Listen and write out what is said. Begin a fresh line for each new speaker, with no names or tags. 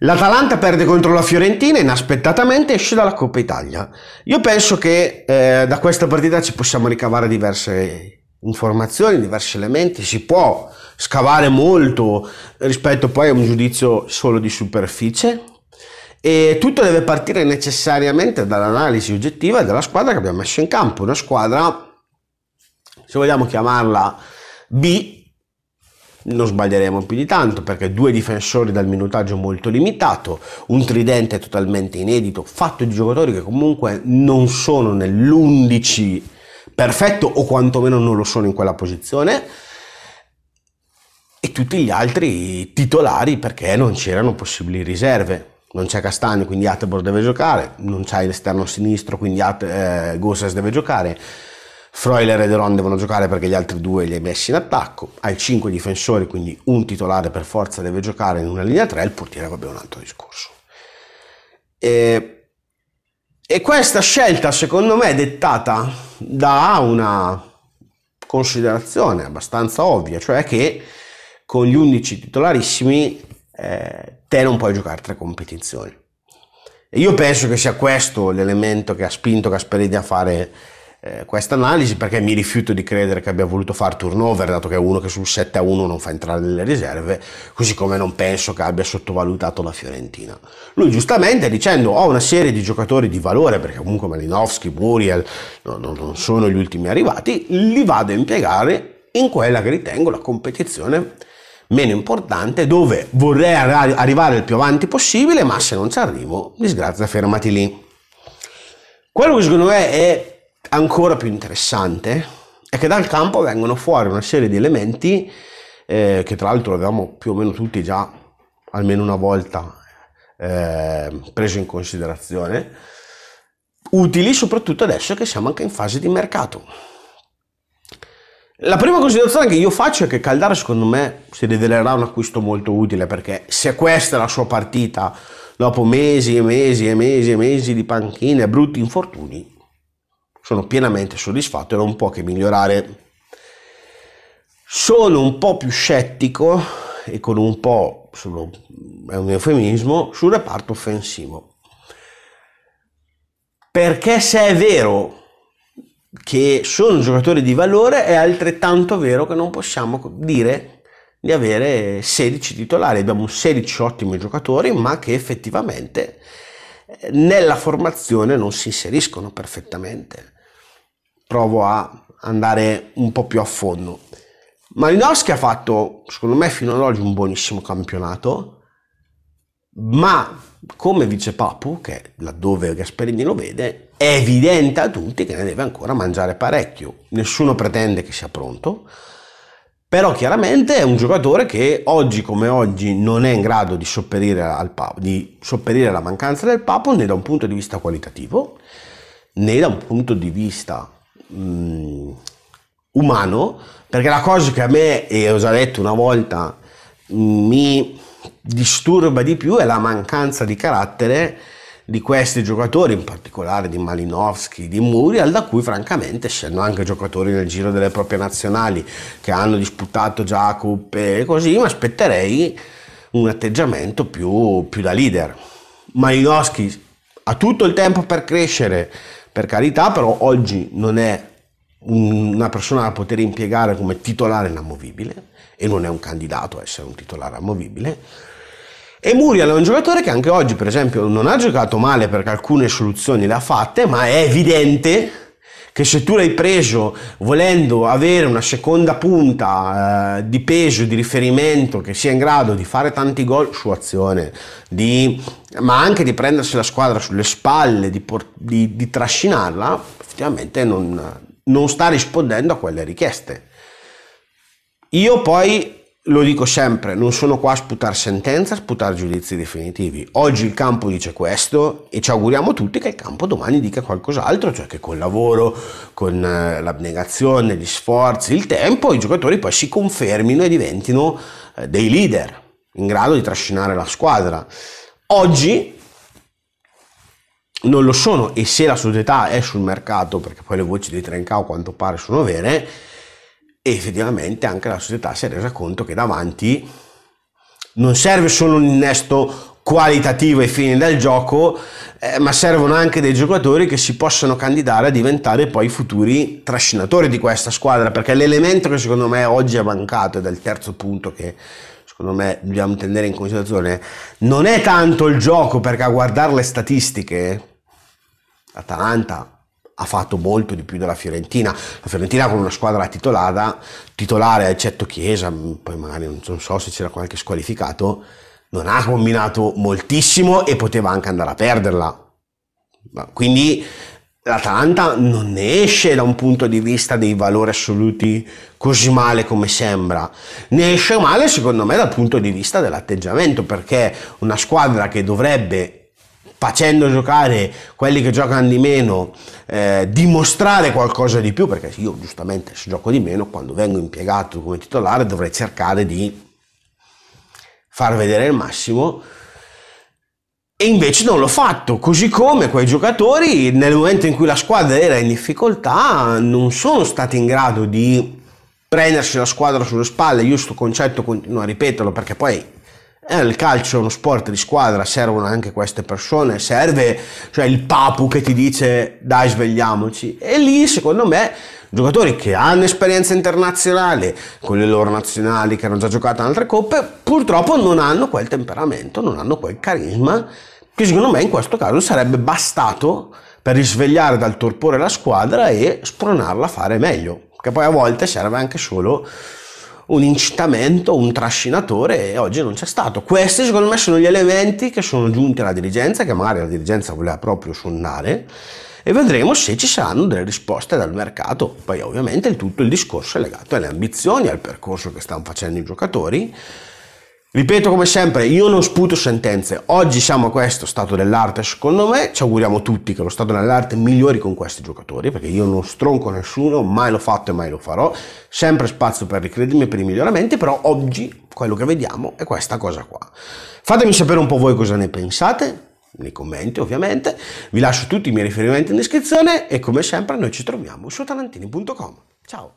L'Atalanta perde contro la Fiorentina inaspettatamente esce dalla Coppa Italia. Io penso che eh, da questa partita ci possiamo ricavare diverse informazioni, diversi elementi, si può scavare molto rispetto poi a un giudizio solo di superficie e tutto deve partire necessariamente dall'analisi oggettiva della squadra che abbiamo messo in campo, una squadra, se vogliamo chiamarla B, non sbaglieremo più di tanto perché due difensori dal minutaggio molto limitato, un tridente totalmente inedito, fatto di giocatori che comunque non sono nell'11 perfetto o quantomeno non lo sono in quella posizione e tutti gli altri titolari perché non c'erano possibili riserve. Non c'è Castagno, quindi Atebor deve giocare, non c'è l'esterno sinistro, quindi At- eh, Gossas deve giocare Freuler e Deron devono giocare perché gli altri due li hai messi in attacco, hai 5 difensori, quindi un titolare per forza deve giocare in una linea 3, il portiere vabbè è un altro discorso. E, e questa scelta secondo me è dettata da una considerazione abbastanza ovvia, cioè che con gli 11 titolarissimi eh, te non puoi giocare tre competizioni. E io penso che sia questo l'elemento che ha spinto Gasperini a fare eh, questa analisi perché mi rifiuto di credere che abbia voluto fare turnover, dato che è uno che sul 7 a 1 non fa entrare nelle riserve, così come non penso che abbia sottovalutato la Fiorentina. Lui giustamente dicendo ho una serie di giocatori di valore, perché comunque Malinowski, Muriel no, no, non sono gli ultimi arrivati, li vado a impiegare in quella che ritengo la competizione meno importante dove vorrei arrivare il più avanti possibile ma se non ci arrivo disgrazia fermati lì quello che secondo me è ancora più interessante è che dal campo vengono fuori una serie di elementi eh, che tra l'altro avevamo più o meno tutti già almeno una volta eh, preso in considerazione, utili soprattutto adesso che siamo anche in fase di mercato. La prima considerazione che io faccio è che Caldara secondo me si rivelerà un acquisto molto utile perché se questa è la sua partita dopo mesi e mesi e mesi e mesi di panchine e brutti infortuni, sono pienamente soddisfatto e non può che migliorare. Sono un po' più scettico e con un po' sono, è un eufemismo sul reparto offensivo. Perché se è vero che sono giocatori di valore, è altrettanto vero che non possiamo dire di avere 16 titolari. Abbiamo 16 ottimi giocatori, ma che effettivamente eh, nella formazione non si inseriscono perfettamente provo a andare un po' più a fondo. Malinowski ha fatto, secondo me, fino ad oggi un buonissimo campionato, ma come vice Papu, che laddove Gasperini lo vede, è evidente a tutti che ne deve ancora mangiare parecchio. Nessuno pretende che sia pronto, però chiaramente è un giocatore che oggi come oggi non è in grado di sopperire, al Papu, di sopperire alla mancanza del Papu né da un punto di vista qualitativo né da un punto di vista mh, mm, umano, perché la cosa che a me, e ho già detto una volta, mm, mi disturba di più è la mancanza di carattere di questi giocatori, in particolare di Malinowski, di Muriel, da cui francamente, essendo anche giocatori nel giro delle proprie nazionali che hanno disputato già coppe e così, mi aspetterei un atteggiamento più, più da leader. Malinowski ha tutto il tempo per crescere, per carità, però oggi non è una persona da poter impiegare come titolare inamovibile e non è un candidato a essere un titolare ammovibile. E Muriel è un giocatore che anche oggi, per esempio, non ha giocato male perché alcune soluzioni le ha fatte, ma è evidente che se tu l'hai preso volendo avere una seconda punta eh, di peso, di riferimento, che sia in grado di fare tanti gol su azione, di ma anche di prendersi la squadra sulle spalle, di, por- di, di trascinarla, effettivamente non, non sta rispondendo a quelle richieste. Io poi lo dico sempre, non sono qua a sputare sentenze, a sputare giudizi definitivi. Oggi il campo dice questo e ci auguriamo tutti che il campo domani dica qualcos'altro, cioè che col lavoro, con eh, l'abnegazione, gli sforzi, il tempo, i giocatori poi si confermino e diventino eh, dei leader in grado di trascinare la squadra. Oggi non lo sono e se la società è sul mercato, perché poi le voci di Trencao a quanto pare sono vere, effettivamente anche la società si è resa conto che davanti non serve solo un innesto qualitativo ai fini del gioco, eh, ma servono anche dei giocatori che si possano candidare a diventare poi futuri trascinatori di questa squadra, perché l'elemento che secondo me oggi è mancato ed è il terzo punto che secondo me dobbiamo tenere in considerazione, non è tanto il gioco perché a guardare le statistiche, Atalanta ha fatto molto di più della Fiorentina. La Fiorentina con una squadra titolata, titolare eccetto Chiesa, mm, poi magari non so se c'era qualche squalificato, non ha combinato moltissimo e poteva anche andare a perderla. Quindi l'Atalanta non ne esce da un punto di vista dei valori assoluti così male come sembra, ne esce male secondo me dal punto di vista dell'atteggiamento, perché una squadra che dovrebbe facendo giocare quelli che giocano di meno, eh, dimostrare qualcosa di più, perché io giustamente se gioco di meno, quando vengo impiegato come titolare dovrei cercare di far vedere il massimo, e invece non l'ho fatto, così come quei giocatori nel momento in cui la squadra era in difficoltà non sono stati in grado di prendersi la squadra sulle spalle. Io sto concetto continuo a ripeterlo perché poi eh, il calcio è uno sport di squadra, servono anche queste persone, serve cioè, il papu che ti dice dai svegliamoci. E lì secondo me giocatori che hanno esperienza internazionale, con le loro nazionali che hanno già giocato in altre coppe, purtroppo non hanno quel temperamento, non hanno quel carisma che secondo me in questo caso sarebbe bastato per risvegliare dal torpore la squadra e spronarla a fare meglio, che poi a volte serve anche solo un incitamento, un trascinatore e oggi non c'è stato. Questi secondo me sono gli elementi che sono giunti alla dirigenza, che magari la dirigenza voleva proprio suonare e vedremo se ci saranno delle risposte dal mercato. Poi ovviamente tutto il discorso è legato alle ambizioni, al percorso che stanno facendo i giocatori Ripeto come sempre, io non sputo sentenze. Oggi siamo a questo stato dell'arte, secondo me. Ci auguriamo tutti che lo stato dell'arte migliori con questi giocatori, perché io non stronco nessuno, mai l'ho fatto e mai lo farò. Sempre spazio per ricredermi e per i miglioramenti, però oggi quello che vediamo è questa cosa qua. Fatemi sapere un po' voi cosa ne pensate, nei commenti ovviamente. Vi lascio tutti i miei riferimenti in descrizione e come sempre noi ci troviamo su talantini.com. Ciao!